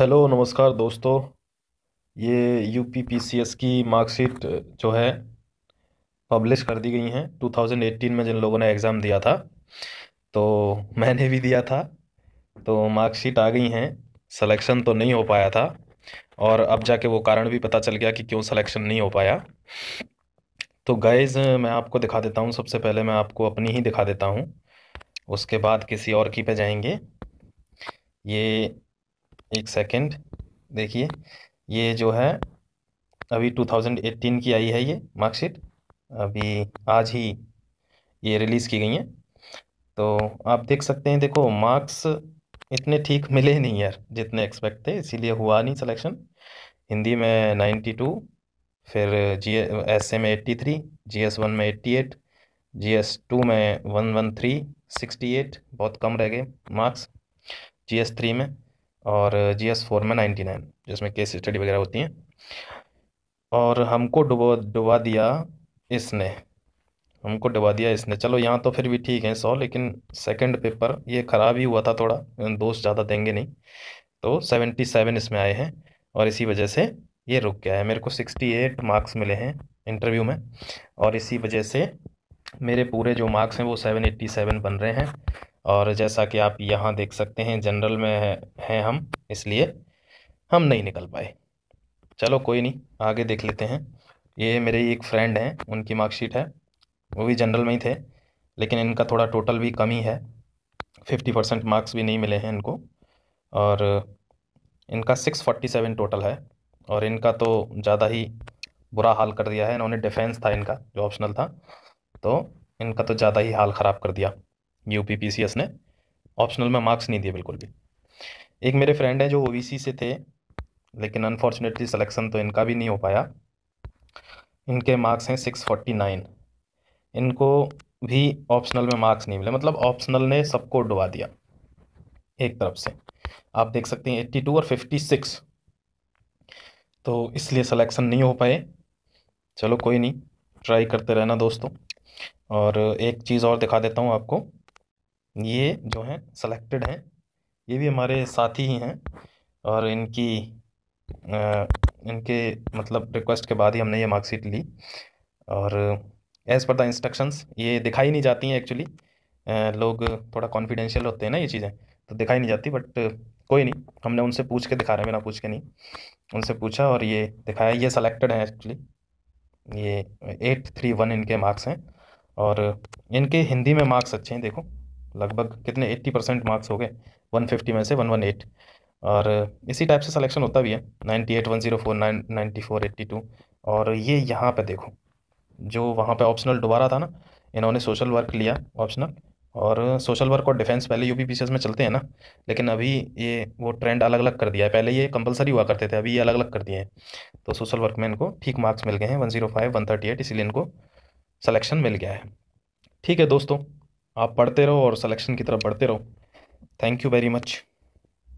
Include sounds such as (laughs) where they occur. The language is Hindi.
हेलो नमस्कार दोस्तों ये U P P C S की मार्कशीट जो है पब्लिश कर दी गई हैं 2018 में जिन लोगों ने एग्ज़ाम दिया था तो (laughs) मैंने भी दिया था तो मार्कशीट आ गई हैं सिलेक्शन तो नहीं हो पाया था और अब जाके वो कारण भी पता चल गया कि क्यों सिलेक्शन नहीं हो पाया तो गाइज़ मैं आपको दिखा देता हूँ सबसे पहले मैं आपको अपनी ही दिखा देता हूँ उसके बाद किसी और की पे जाएंगे ये एक सेकेंड देखिए ये जो है अभी 2018 की आई है ये मार्कशीट अभी आज ही ये रिलीज़ की गई है तो आप देख सकते हैं देखो मार्क्स इतने ठीक मिले नहीं यार जितने एक्सपेक्ट थे इसीलिए हुआ नहीं सिलेक्शन हिंदी में 92 फिर जी एस ए में 83 जी एस वन में 88 जी एस टू में one one three sixty eight बहुत कम रह गए मार्क्स जी एस थ्री में और जी एस फोर में नाइन्टी नाइन जिसमें केस स्टडी वगैरह होती हैं और हमको डुबो डुबा दिया इसने हमको डुबा दिया इसने चलो यहाँ तो फिर भी ठीक है सौ लेकिन सेकंड पेपर ये ख़राब ही हुआ था थोड़ा दोस्त ज़्यादा देंगे नहीं तो सेवेंटी सेवन इसमें आए हैं और इसी वजह से ये रुक गया है मेरे को सिक्सटी एट मार्क्स मिले हैं इंटरव्यू में और इसी वजह से मेरे पूरे जो मार्क्स हैं वो सेवन एट्टी सेवन बन रहे हैं और जैसा कि आप यहाँ देख सकते हैं जनरल में हैं हम इसलिए हम नहीं निकल पाए चलो कोई नहीं आगे देख लेते हैं ये मेरे एक फ्रेंड हैं उनकी मार्कशीट है वो भी जनरल में ही थे लेकिन इनका थोड़ा टोटल भी कम ही है फिफ्टी परसेंट मार्क्स भी नहीं मिले हैं इनको और इनका सिक्स फोर्टी सेवन टोटल है और इनका तो ज़्यादा ही बुरा हाल कर दिया है इन्होंने डिफेंस था इनका जो ऑप्शनल था तो इनका तो ज़्यादा ही हाल ख़राब कर दिया U P P C S ने ऑप्शनल में मार्क्स नहीं दिए बिल्कुल भी एक मेरे फ्रेंड हैं जो ओ से थे लेकिन अनफॉर्चुनेटली सिलेक्शन तो इनका भी नहीं हो पाया इनके मार्क्स हैं सिक्स फोर्टी नाइन इनको भी ऑप्शनल में मार्क्स नहीं मिले मतलब ऑप्शनल ने सबको डुबा दिया एक तरफ से आप देख सकते हैं एट्टी टू और फिफ्टी सिक्स तो इसलिए सिलेक्शन नहीं हो पाए चलो कोई नहीं ट्राई करते रहना दोस्तों और एक चीज़ और दिखा देता हूँ आपको ये जो हैं सेलेक्टेड हैं ये भी हमारे साथी ही हैं और इनकी इनके मतलब रिक्वेस्ट के बाद ही हमने ये मार्कशीट ली और एज़ पर द इंस्ट्रक्शंस ये दिखाई नहीं जाती हैं एक्चुअली लोग थोड़ा कॉन्फिडेंशियल होते हैं ना ये चीज़ें तो दिखाई नहीं जाती बट कोई नहीं हमने उनसे पूछ के दिखा रहे हैं बिना पूछ के नहीं उनसे पूछा और ये दिखाया ये सेलेक्टेड हैं एक्चुअली ये एट थ्री वन इनके मार्क्स हैं और इनके हिंदी में मार्क्स अच्छे हैं देखो लगभग कितने 80 परसेंट मार्क्स हो गए 150 में से 118 और इसी टाइप से सिलेक्शन होता भी है 98 104 एट्टी टू और ये यहाँ पे देखो जो वहाँ पे ऑप्शनल दोबारा था ना इन्होंने सोशल वर्क लिया ऑप्शनल और सोशल वर्क और डिफेंस पहले यू पी में चलते हैं ना लेकिन अभी ये वो ट्रेंड अलग अलग कर दिया है पहले ये कंपलसरी हुआ करते थे अभी ये अलग अलग कर दिए हैं तो सोशल वर्क में इनको ठीक मार्क्स मिल गए हैं one zero five one thirty eight इसीलिए इनको सलेक्शन मिल गया है ठीक है दोस्तों आप पढ़ते रहो और सलेक्शन की तरफ बढ़ते रहो थैंक यू वेरी मच